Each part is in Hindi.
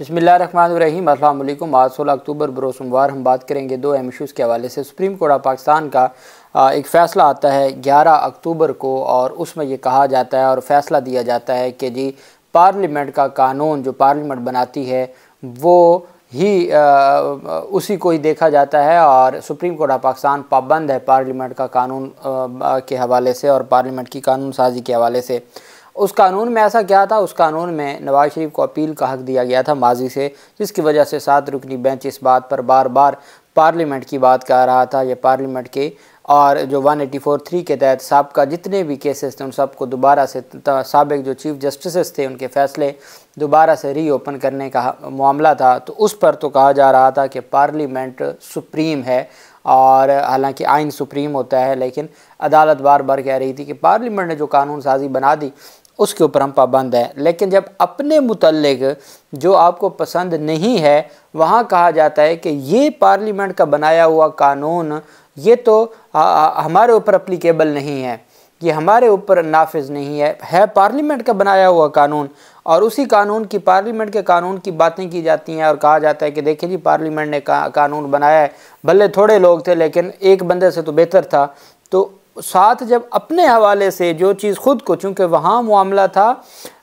बसमिलीम अल्लाम आज सोलह अक्टूबर सोमवार हम बात करेंगे दो एम इशूज़ के हवाले से सुप्रीम कोर्ट ऑफ पाकिस्तान का एक फ़ैसला आता है ग्यारह अक्टूबर को और उसमें ये कहा जाता है और फ़ैसला दिया जाता है कि जी पार्लियामेंट का कानून जो पार्लियामेंट बनाती है वो ही आ, उसी को ही देखा जाता है और सुप्रीम कोर्ट ऑफ पाकिस्तान पाबंद है पार्लियामेंट का कानून आ, के हवाले से और पार्लियामेंट की कानून साजी के हवाले से उस कानून में ऐसा क्या था उस कानून में नवाज शरीफ को अपील का हक दिया गया था माजी से जिसकी वजह से सात रुकनी बेंच इस बात पर बार बार पार्लियामेंट की बात कर रहा था या पार्लियामेंट के और जो वन एटी फोर थ्री के तहत सबका जितने भी केसेस थे उन सबको दोबारा से सबक जो चीफ जस्टिस थे उनके फैसले दोबारा से रीओपन करने का मामला था तो उस पर तो कहा जा रहा था कि पार्लियामेंट सुप्रीम है और हालांकि आइन सुप्रीम होता है लेकिन अदालत बार बार कह रही थी कि पार्लियामेंट ने जो कानून साजी बना दी उसके ऊपर हम पाबंद हैं लेकिन जब अपने मुतलक जो आपको पसंद नहीं है वहाँ कहा जाता है कि ये पार्लियामेंट का बनाया हुआ कानून ये तो हमारे ऊपर अप्लीकेबल नहीं है ये हमारे ऊपर नाफिज नहीं है है पार्लियामेंट का बनाया हुआ कानून और उसी कानून की पार्लियामेंट के कानून की बातें की जाती हैं और कहा जाता है कि देखिए जी पार्लियामेंट ने का, कानून बनाया है भले थोड़े लोग थे लेकिन एक बंदे से तो बेहतर था तो साथ जब अपने हवाले से जो चीज़ ख़ुद को चूँकि वहाँ मामला था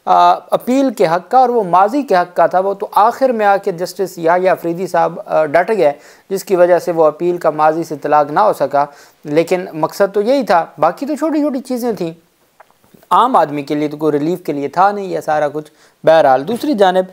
आ, अपील के हक़ का और वो माजी के हक़ का था वो तो आखिर में आके जस्टिस या या साहब डट गए जिसकी वजह से वो अपील का माजी से तलाक ना हो सका लेकिन मकसद तो यही था बाकी तो छोटी छोटी चीज़ें थीं आम आदमी के लिए तो कोई रिलीफ के लिए था नहीं यह सारा कुछ बहरहाल दूसरी जानब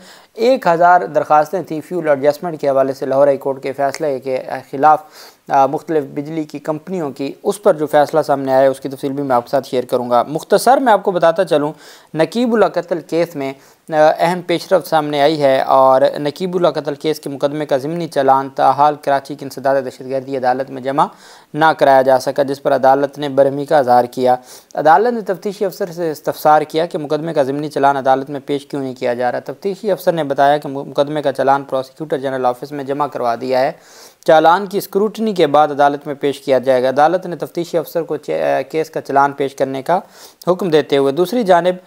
एक हज़ार दरख्वास्तें थी फ्यूल एडजस्टमेंट के हवाले से लाहौर हाई कोर्ट के फ़ैसले के ख़िलाफ़ मुख्तलिफ बिजली की कंपनियों की उस पर जो फ़ैसला सामने आया उसकी तफसील भी मैं आपके साथ शेयर करूँगा मुख्तसर मैं आपको बताता चलूँ नकीबुल कत्ल केस में अहम पेशरफ सामने आई है और नकीबुल्ला कतल केस के मुकदमे का ज़मनी चलान ताहाल कराची की इंसदाद दहशतगर्दी अदालत में जमा ना कराया जा सका जिस पर अदालत ने बरहमी का अजहार किया अदालत ने तफ्तीशी अफसर से इस्तफसार किया कि मुकदमे का ज़मनी चलान अदालत में पेश क्यों नहीं किया जा रहा तफ्तीशी अफसर ने बताया कि मुकदमे का चलान प्रोसिक्यूटर जनरल ऑफिस में जमा करवा दिया है चालान की स्क्रूटनी के बाद अदालत में पेश किया जाएगा अदालत ने तफ्तीशी अफसर को केस का चालान पेश करने का हुक्म देते हुए दूसरी जानब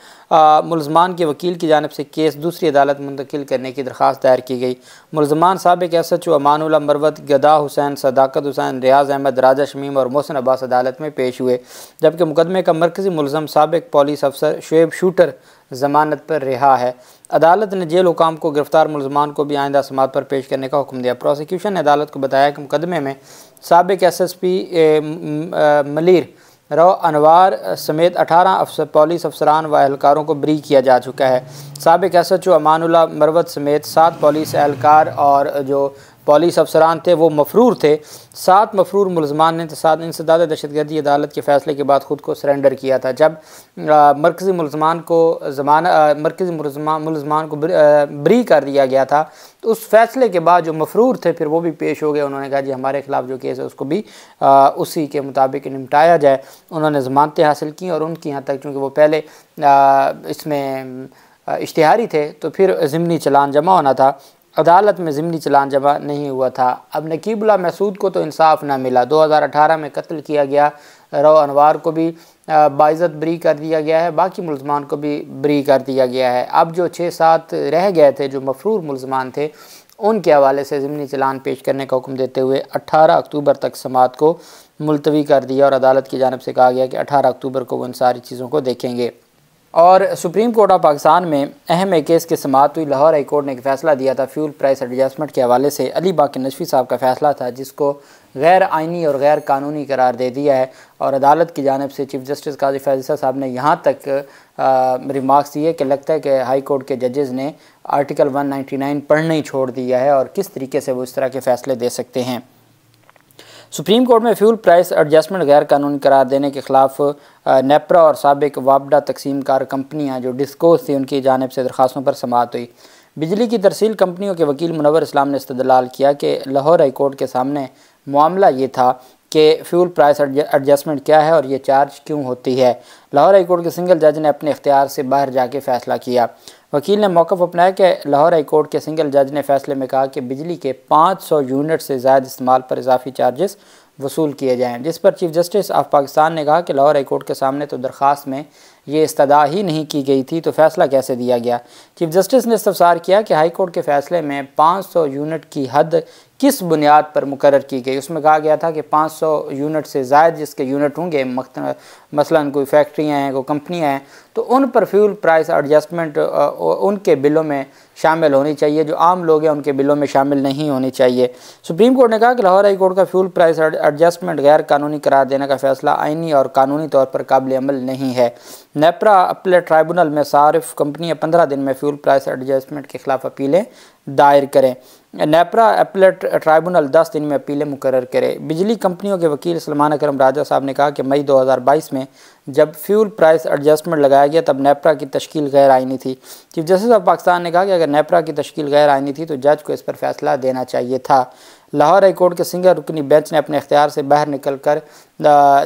मुलजमान के वकील की जानब से केस दूसरी अदालत मुंतकिल करने की दरख्वास्त दायर की गई मुलजमान सबक S H O Amanullah Marwat Gada Hussain सदाकत हुसैन रियाज अहमद राजा शमीम और मोहसिन अब्बास अदालत में पेश हुए जबकि मुकदमे का मरकजी मुलम सबक पुलिस अफसर शुएब शूटर जमानत पर रिहा है अदालत ने जेल हुकाम को गिरफ्तार मुलजमान को भी आइंदा समात पर पेश करने का हुक्म दिया प्रोसिक्यूशन ने अदालत को बताया कि मुकदमे में सबक S S P Malir Rao Anwar समेत अठारह अफसर पुलिस अफसरान व एहलकारों को ब्री किया जा चुका है सबक S H O Amanullah Marwat समेत सात पुलिस एहलकार और जो पॉलिस अफसरान थे वो मफरूर थे सात मफरूर मुलजमान ने सात इंसदाद दहशत गर्दी अदालत के फ़ैसले के बाद ख़ुद को सरेंडर किया था जब मरकज़ी मुलजमान को जमान मरकज़ी मुलजमान को ब्री कर दिया गया था तो उस फैसले के बाद जो मफरूर थे फिर वो भी पेश हो गए उन्होंने कहा जी हमारे खिलाफ जो केस है उसको भी आ, उसी के मुताबिक निपटाया जाए उन्होंने ज़मानतें हासिल की और उनकी यहाँ तक चूँकि वो पहले आ, इसमें इश्तहारी थे तो फिर ज़मनी चलान जमा होना था अदालत में ज़मनी चलान जमा नहीं हुआ था अब नकीबुल्ला महसूद को तो इंसाफ ना मिला 2018 में कत्ल किया गया रो अनवार को भी बाइज़त बरी कर दिया गया है बाकी मुलजमान को भी बरी कर दिया गया है अब जो छः सात रह गए थे जो मफरूर मुलजमान थे उनके हवाले से ज़मनी चलान पेश करने का हुक्म देते हुए अट्ठारह अक्टूबर तक समात को मुलतवी कर दिया और अदालत की जानब से कहा गया कि अठारह अक्टूबर को वो इन सारी चीज़ों को देखेंगे और सुप्रीम कोर्ट ऑफ पाकिस्तान में अहम एक केस की समात हुई लाहौर हाई कोर्ट ने एक फ़ैसला दिया था फ्यूल प्राइस एडजस्टमेंट के हवाले से अली बाकी नशवी साहब का फ़ैसला था जिसको गैर आइनी और गैर कानूनी करार दे दिया है और अदालत की जानब से चीफ जस्टिस काजी फैज़ा साहब ने यहाँ तक रिमार्क्स दिए कि लगता है कि हाई कोर्ट के जजेज़ ने आर्टिकल नाइन पढ़ना ही छोड़ दिया है और किस तरीके से वो इस तरह के फ़ैसले दे सकते हैं सुप्रीम कोर्ट में फ्यूल प्राइस एडजस्टमेंट गैर कानूनी करार देने के खिलाफ नेपरा और सबक वापडा तकसीम कार कंपनियाँ जो डिस्कोस थी उनकी जानब से दरखास्तों पर समात हुई बिजली की तरसील कंपनियों के वकील मुनवर इस्लाम ने इस्तलाल किया कि लाहौर हाई कोर्ट के सामने मामला ये था कि फ्यूल प्राइस एडजस्टमेंट क्या है और ये चार्ज क्यों होती है लाहौर हाई कोर्ट के सिंगल जज ने अपने इख्तियार से बाहर जाके फैसला किया वकील ने मौक़ अपनाया कि लाहौर हाई कोर्ट के सिंगल जज ने फैसले में कहा कि बिजली के 500 यूनिट से ज्यादा इस्तेमाल पर इजाफी चार्जेस वसूल किए जाएँ जिस पर चीफ जस्टिस ऑफ पाकिस्तान ने कहा कि लाहौर हाईकोर्ट के सामने तो दरख्वास्त में ये इस्तदा ही नहीं की गई थी तो फैसला कैसे दिया गया चीफ जस्टिस ने इस्तफसार किया कि हाई कोर्ट के फैसले में 500 यूनिट की हद किस बुनियाद पर मुकर की गई उसमें कहा गया था कि 500 यूनिट से जायद जिसके यूनिट होंगे मसलन कोई फैक्ट्रियाँ हैं कोई कंपनियाँ हैं तो उन पर फ्यूल प्राइस एडजस्टमेंट उनके बिलों में शामिल होनी चाहिए जो आम लोग हैं उनके बिलों में शामिल नहीं होनी चाहिए सुप्रीम कोर्ट ने कहा कि लाहौर हाई कोर्ट का फ्यूल प्राइस एडजस्टमेंट गैर कानूनी करार देने का फैसला आइनी और कानूनी तौर पर काबिल अमल नहीं है नेपरा अपले ट्राइब्यूनल में सार्फ कंपनियाँ पंद्रह दिन में फ्यूल प्राइस एडजस्टमेंट के खिलाफ अपीलें दायर करें नेपरा एपलेट ट्राइब्यूनल 10 दिन में अपीलें मुकर करे बिजली कंपनियों के वकील सलमान अकरम राजा साहब ने कहा कि मई 2022 में जब फ्यूल प्राइस एडजस्टमेंट लगाया गया तब नेपरा की तश्कील गैर आइनी थी चीफ जस्टिस ऑफ पाकिस्तान ने कहा कि अगर नेपरा की तश्कील गैर आइनी थी तो जज को इस पर फैसला देना चाहिए था लाहौर हाईकोर्ट के सिंगर रुकनी बेंच ने अपने अख्तियार से बाहर निकल कर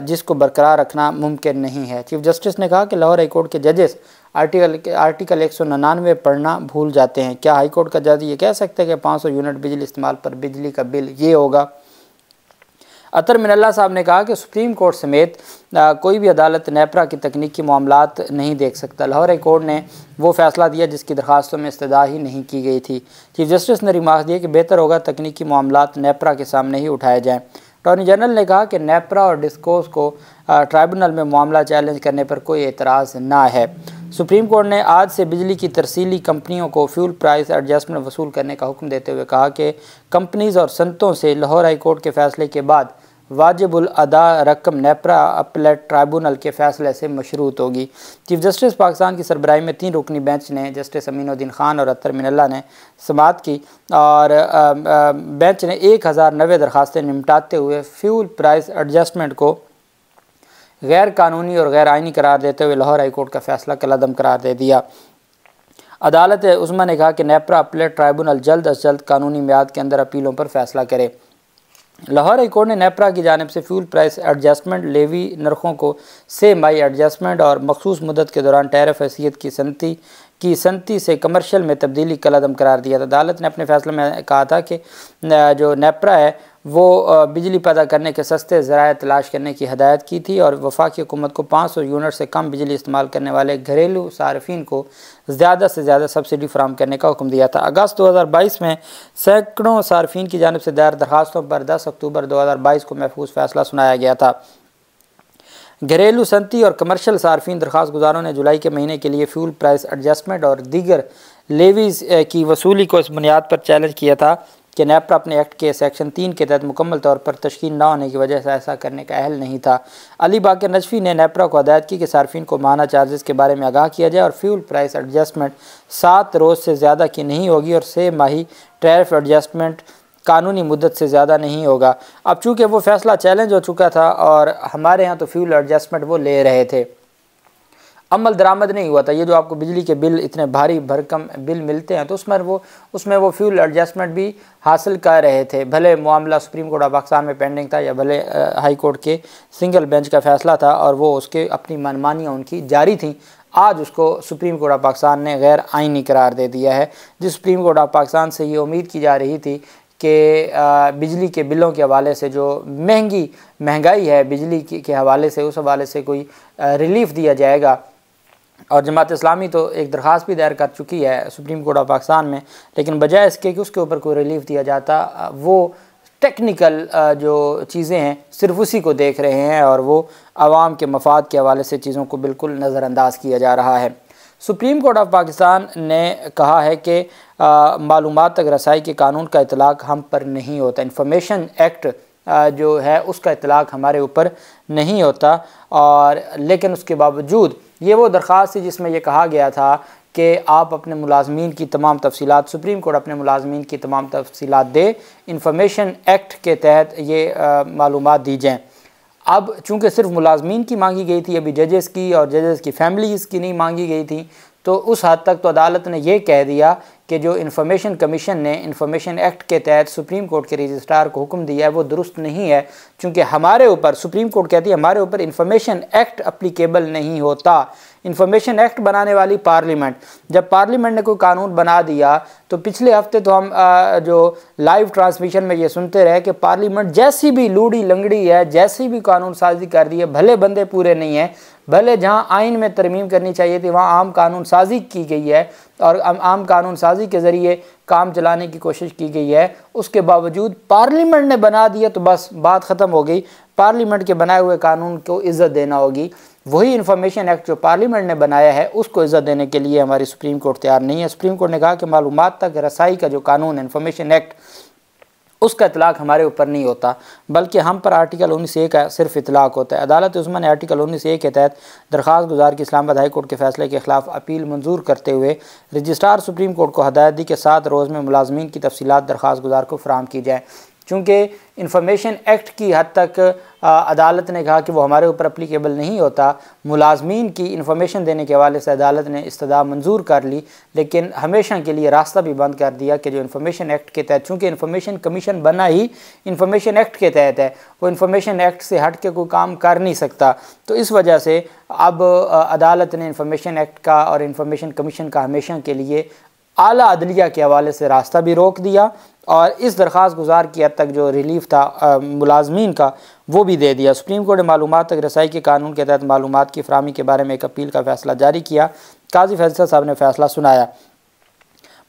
जिसको बरकरार रखना मुमकिन नहीं है चीफ जस्टिस ने कहा कि लाहौर हाईकोर्ट के जजेस आर्टिकल आर्टिकल एक सौ पढ़ना भूल जाते हैं क्या हाईकोर्ट का जज ये कह सकते हैं कि पाँच सौ यूनिट बिजली इस्तेमाल पर बिजली का बिल ये होगा अतर मिनल्ला साहब ने कहा कि सुप्रीम कोर्ट समेत कोई भी अदालत नेपरा की तकनीकी मामला नहीं देख सकता लाहौर कोर्ट ने वो फैसला दिया जिसकी दरखास्तों में इस्तः ही नहीं की गई थी चीफ जस्टिस ने रिमार्क दिया कि बेहतर होगा तकनीकी मामला नेपरा के सामने ही उठाए जाएँ अटॉर्नी जनरल ने कहा कि नेपरा और डिस्कोस को ट्राइब्यूनल में मामला चैलेंज करने पर कोई एतराज़ ना है सुप्रीम कोर्ट ने आज से बिजली की तरसीली कंपनियों को फ्यूल प्राइस एडजस्टमेंट वसूल करने का हुक्म देते हुए कहा कि कंपनीज और संतों से लाहौर हाई कोर्ट के फैसले के बाद वाजिबुल अदा रकम नेपरा अपलेट ट्राइबूनल के फैसले से मशरूत होगी चीफ जस्टिस पाकिस्तान की सरबराही में तीन रुकनी बेंच ने जस्टिस अमीनुद्दीन खान और अतर मिनल्ला ने समात की और बेंच ने एक हज़ार नबे दरखास्तें निपटाते हुए फ्यूल प्राइस एडजस्टमेंट को गैर कानूनी और गैर आइनी करार देते हुए लाहौर हाईकोर्ट का फैसला कलदम करार दे दिया अदालत उस्मा ने कहा कि नेपरा अपलेट ट्राइबूनल जल्द अज जल्द कानूनी म्याद के अंदर अपीलों पर फैसला करे लाहौर हाईकोर्ट ने नेपरा की जानब से फ्यूल प्राइस एडजस्टमेंट लेवी नरखों को से माई एडजस्टमेंट और मखसूस मदद के दौरान टैरफ हैसियत की सनती की सनती से कमर्शियल में तब्दीली कलदम करार दिया था अदालत ने अपने फैसले में कहा था कि जो नेपरा है वो बिजली पैदा करने के सस्ते ज़राए तलाश करने की हदायत की थी और वफाकी हुकूमत को 500 यूनिट से कम बिजली इस्तेमाल करने वाले घरेलू सार्फिन को ज़्यादा से ज़्यादा सब्सिडी फराम करने का हुक्म दिया था अगस्त 2022 में सैकड़ों सार्फिन की जानब से दायर दरखास्तों पर 10 अक्टूबर 2022 को महफूज फैसला सुनाया गया था घरेलू सनती और कमर्शल सार्फिन दरख्वास्त गुजारों ने जुलाई के महीने के लिए फ्यूल प्राइस एडजस्टमेंट और दीगर लेवीज़ की वसूली को इस बुनियाद पर चैलेंज किया था कि नेपरा अपने एक्ट के सेक्शन तीन के तहत मुकम्मल तौर पर तश्ल ना होने की वजह से ऐसा करने का अहल नहीं था अली बाग नजफी ने नेपरा को हदायत की कि सार्फिन को माना चार्जेस के बारे में आगाह किया जाए और फ्यूल प्राइस एडजस्टमेंट सात रोज़ से ज़्यादा की नहीं होगी और से माही टैरफ एडजस्टमेंट कानूनी मुद्दत से ज़्यादा नहीं होगा अब चूँकि वो फैसला चैलेंज हो चुका था और हमारे यहाँ तो फ्यूल एडजस्टमेंट वो ले रहे थे अमल दरामद नहीं हुआ था ये जो आपको बिजली के बिल इतने भारी भरकम बिल मिलते हैं तो उसमें वो उसमें वो फ्यूल एडजस्टमेंट भी हासिल कर रहे थे भले मामला सुप्रीम कोर्ट ऑफ पाकिस्तान में पेंडिंग था या भले हाई कोर्ट के सिंगल बेंच का फैसला था और वो उसके अपनी मनमानियाँ उनकी जारी थी आज उसको सुप्रीम कोर्ट ऑफ पाकिस्तान ने गैर आइनी करार दे दिया है जिस सुप्रीम कोर्ट ऑफ पाकिस्तान से ये उम्मीद की जा रही थी कि बिजली के बिलों के हवाले से जो महंगी महंगाई है बिजली के हवाले से उस हवाले से कोई रिलीफ दिया जाएगा और जमात इस्लामी तो एक दरख्वास्त भी दायर कर चुकी है सुप्रीम कोर्ट ऑफ पाकिस्तान में लेकिन बजाय इसके कि उसके ऊपर कोई रिलीफ दिया जाता वो टेक्निकल जो चीज़ें हैं सिर्फ उसी को देख रहे हैं और वो आवाम के मफाद के हवाले से चीज़ों को बिल्कुल नज़रअंदाज किया जा रहा है सुप्रीम कोर्ट ऑफ पाकिस्तान ने कहा है कि मालूम तक रसाई के कानून का इतलाक़ हम पर नहीं होता इंफॉर्मेशन एक्ट जो है उसका इतलाक़ हमारे ऊपर नहीं होता और लेकिन उसके बावजूद ये वो दरख्वास्त थी जिसमें यह कहा गया था कि आप अपने मुलाजमीन की तमाम तफसीत सुप्रीम कोर्ट अपने मुलाजमीन की तमाम तफसीत दे इंफॉर्मेशन एक्ट के तहत ये मालूम दी जाएँ अब चूँकि सिर्फ मुलाजमीन की मांगी गई थी अभी जजेस की और जजेस की फैमिलीज़ की नहीं मांगी गई थी तो उस हद तक तो अदालत ने यह कह दिया कि जो इन्फॉर्मेशन कमीशन ने इन्फॉर्मेशन एक्ट के तहत सुप्रीम कोर्ट के रजिस्ट्रार को हुक्म दिया है वो दुरुस्त नहीं है क्योंकि हमारे ऊपर सुप्रीम कोर्ट कहती है हमारे ऊपर इन्फॉर्मेशन एक्ट अप्लीकेबल नहीं होता इन्फॉर्मेशन एक्ट बनाने वाली पार्लियामेंट जब पार्लियामेंट ने कोई कानून बना दिया तो पिछले हफ्ते तो हम आ, जो लाइव ट्रांसमिशन में ये सुनते रहे कि पार्लियामेंट जैसी भी लूढ़ी लंगड़ी है जैसी भी कानून साजी कर रही है भले बंदे पूरे नहीं हैं भले जहाँ आइन में तरमीम करनी चाहिए थी वहाँ आम कानून साजी की गई है और आम कानून साजी के ज़रिए काम चलाने की कोशिश की गई है उसके बावजूद पार्लियामेंट ने बना दिया तो बस बात ख़त्म हो गई पार्लियामेंट के बनाए हुए कानून को इज़्ज़त देना होगी वही इन्फॉर्मेशन एक्ट जो पार्लियामेंट ने बनाया है उसको इज़्ज़त देने के लिए हमारी सुप्रीम कोर्ट तैयार नहीं है सुप्रीम कोर्ट ने कहा कि मालूम तक रसाई का जो कानून है इन्फॉर्मेशन एक्ट उसका इतलाक हमारे ऊपर नहीं होता बल्कि हम पर आर्टिकल उन्नीस ए का सिर्फ इतलाक होता है अदालत उस्मान आर्टिकल उन्नीस ए के तहत दरख्वास्त गुजार की इस्लामाबाद हाई कोर्ट के फैसले के खिलाफ अपील मंजूर करते हुए रजिस्ट्रार सुप्रीम कोर्ट को हदायत दी कि सात रोज़ में मुलाजमीन की तफसीत दरख्वास्त गुजार को फराम की जाए चूँकि इंफॉर्मेशन एक्ट की हद तक अदालत ने कहा कि वो हमारे ऊपर अप्लीकेबल नहीं होता मुलाजमीन की इंफॉर्मेशन देने के हवाले से अदालत ने इस्तः मंजूर कर ली लेकिन हमेशा के लिए रास्ता भी बंद कर दिया कि जो इंफॉर्मेशन एक्ट के तहत चूँकि इंफॉर्मेशन कमीशन बना ही इन्फॉर्मेशन एक्ट के तहत है वो इन्फॉर्मेशन एक्ट से हट के कोई काम कर नहीं सकता तो इस वजह से अब अदालत ने इंफॉर्मेशन एक्ट का और इंफॉर्मेशन कमीशन का हमेशा के लिए आला अदलिया के हवाले से रास्ता भी रोक दिया और इस दरख्वास गुजार की हद तक जो रिलीफ था मुलाजमीन का वो भी दे दिया सुप्रीम कोर्ट ने मालूम तक रसाई के कानून के तहत मालूम की फ्राहमी के बारे में एक अपील का फैसला जारी किया काजी फैसला साहब ने फैसला सुनाया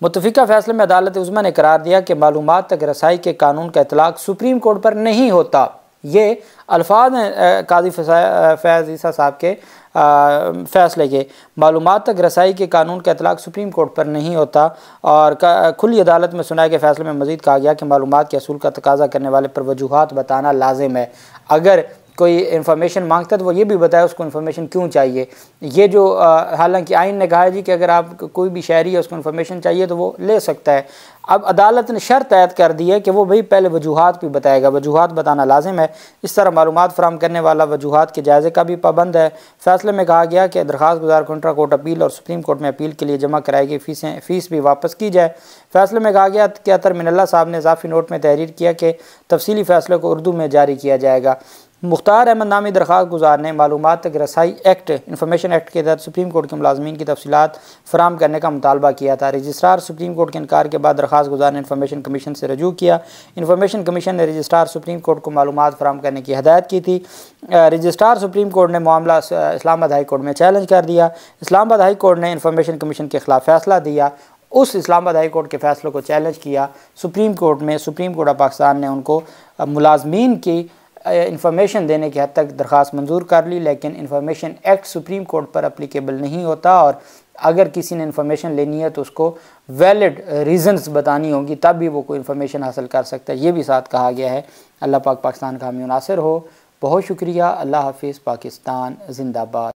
मुतफ़ा फैसले में अदालत उजमा ने करार दिया कि मालूम तक रसाई के कानून का इतलाक़ सुप्रीम कोर्ट पर नहीं होता ये अल्फाज हैं काजी फैज़ ईसा साहब के फैसले के मालूम तक रसाई के कानून का इतलाक सुप्रीम कोर्ट पर नहीं होता और खुली अदालत में सुनाए गए फैसले में मजीद कहा गया कि मालूम के असूल का तकाजा करने वाले पर वजूहत बताना लाजिम है अगर कोई इन्फॉर्मेशन मांगता है तो वो ये भी बताए उसको इन्फॉर्मेशन क्यों चाहिए ये जो हालांकि आइन ने कहा है जी कि अगर आप कोई भी शहरी है उसको इन्फॉर्मेशन चाहिए तो वो ले सकता है अब अदालत ने शर्त आयद कर दी है कि वो भाई पहले वजूहत भी बताएगा वजूहत बताना लाजिम है इस तरह मालूम फ़राम करने वाला वजूहत के जायज़े का भी पाबंद है फैसले में कहा गया कि दरख्वास्त गुजार कंट्रा कोर्ट अपील और सुप्रीम कोर्ट में अपील के लिए जमा कराई गई फीसें फीस भी वापस की जाए फैसले में कहा गया कि अतर मिनल्ला साहब ने इजाफी नोट में तहरीर किया कि तफसीली फैसले को उर्दू में जारी किया जाएगा मुख्तार अहमद नामी दरख्वास्त गुजार ने मालूम तक रसाई एक्ट इन्फॉर्मेशन एक्ट के तहत सुप्रीम कोर्ट के मुलाजमी की तफसी फराम करने का मुतालबा किया था रजिस्ट्रार सुप्रीम कोर्ट के इनकार के बाद दरख्वास्त गुजार ने इन्फॉर्मेशन कमीशन से रजू किया इन्फॉर्मेशन कमीशन ने रजिस्ट्रार सुप्रीम कोर्ट को मालूम फराम करने की हदायत की थी रजिस्ट्रार सुप्रीम कोर्ट ने मामला इस्लामाबाद हाई कोर्ट में चैलेंज कर दिया इस्लामाबाद हाई कोर्ट ने इन्फॉर्मेशन कमीशन के खिलाफ फैसला दिया उस इस्लामाबाद हाई कोर्ट के फैसलों को चैलेंज किया सुप्रीम कोर्ट में सुप्रीम कोर्ट ऑफ पाकिस्तान ने उनको मुलाजमीन की इंफॉर्मेशन देने की हद तक दरख्वास मंजूर कर ली लेकिन इंफॉर्मेशन एक्ट सुप्रीम कोर्ट पर अप्लीकेबल नहीं होता और अगर किसी ने इन्फॉर्मेशन लेनी है तो उसको वैलिड रीजंस बतानी होगी तब भी वो कोई इंफॉर्मेशन हासिल कर सकता है ये भी साथ कहा गया है अल्लाह पाक पाकिस्तान का हमें मुनासर हो बहुत शुक्रिया अल्लाह हाफिज़ पाकिस्तान जिंदाबाद